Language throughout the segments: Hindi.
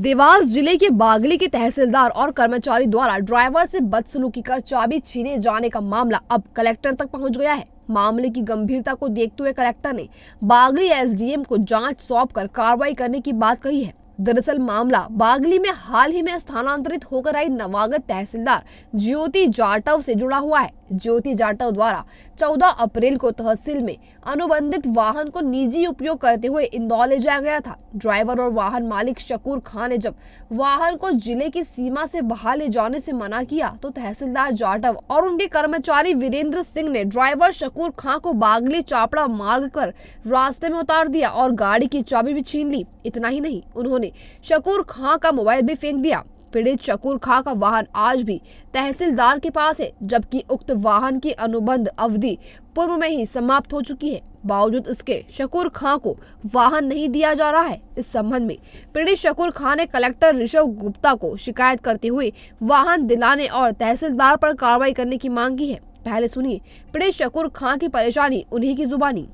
देवास जिले के बागली के तहसीलदार और कर्मचारी द्वारा ड्राइवर से बदसलूकी कर चाबी छीने जाने का मामला अब कलेक्टर तक पहुंच गया है मामले की गंभीरता को देखते हुए कलेक्टर ने बागली एसडीएम को जांच सौंप कर कार्रवाई करने की बात कही है दरअसल मामला बागली में हाल ही में स्थानांतरित होकर आई नवागत तहसीलदार ज्योति जाटव से जुड़ा हुआ है ज्योति जाटव द्वारा 14 अप्रैल को तहसील में अनुबंधित वाहन को निजी उपयोग करते हुए इंदौर ले जाया गया था ड्राइवर और वाहन मालिक शकूर खान ने जब वाहन को जिले की सीमा से बाहर ले जाने से मना किया तो तहसीलदार जाटव और उनके कर्मचारी वीरेंद्र सिंह ने ड्राइवर शकूर खां को बागली चापड़ा मार्ग कर रास्ते में उतार दिया और गाड़ी की चाबी भी छीन ली इतना ही नहीं उन्होंने शकूर खां का मोबाइल भी फेंक दिया पीड़ित शकूर खां का वाहन आज भी तहसीलदार के पास है जबकि उक्त वाहन की अनुबंध अवधि पूर्व में ही समाप्त हो चुकी है बावजूद इसके शकूर खां को वाहन नहीं दिया जा रहा है इस संबंध में पीड़ित शकूर खां ने कलेक्टर ऋषभ गुप्ता को शिकायत करते हुए वाहन दिलाने और तहसीलदार पर कार्रवाई करने की मांग की है पहले सुनिए पीड़ित शकूर खां की परेशानी उन्हीं की जुबानी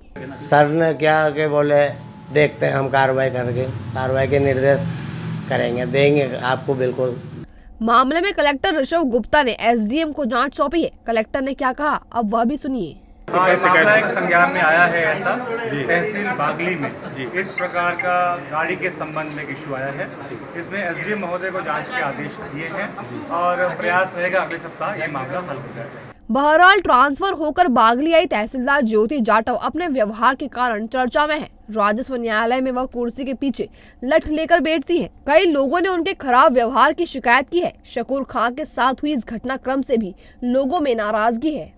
सर ने क्या के बोले देखते हैं हम कार्रवाई करके कार्रवाई के निर्देश करेंगे देंगे आपको बिल्कुल मामले में कलेक्टर ऋषभ गुप्ता ने एसडीएम को जांच सौंपी है कलेक्टर ने क्या कहा अब वह भी सुनिए तो तो एक संज्ञान में आया है ऐसा तहसील बागली में इस प्रकार का गाड़ी के संबंध में इशू आया है इसमें एसडीएम महोदय को जांच के आदेश दिए हैं और प्रयास रहेगा अगले सप्ताह ये मामला हल हो जाएगा बहरहाल ट्रांसफर होकर बागली आई तहसीलदार ज्योति जाटव अपने व्यवहार के कारण चर्चा में है राजस्व न्यायालय में वह कुर्सी के पीछे लठ लेकर बैठती है कई लोगों ने उनके खराब व्यवहार की शिकायत की है शकूर खां के साथ हुई इस घटनाक्रम से भी लोगों में नाराजगी है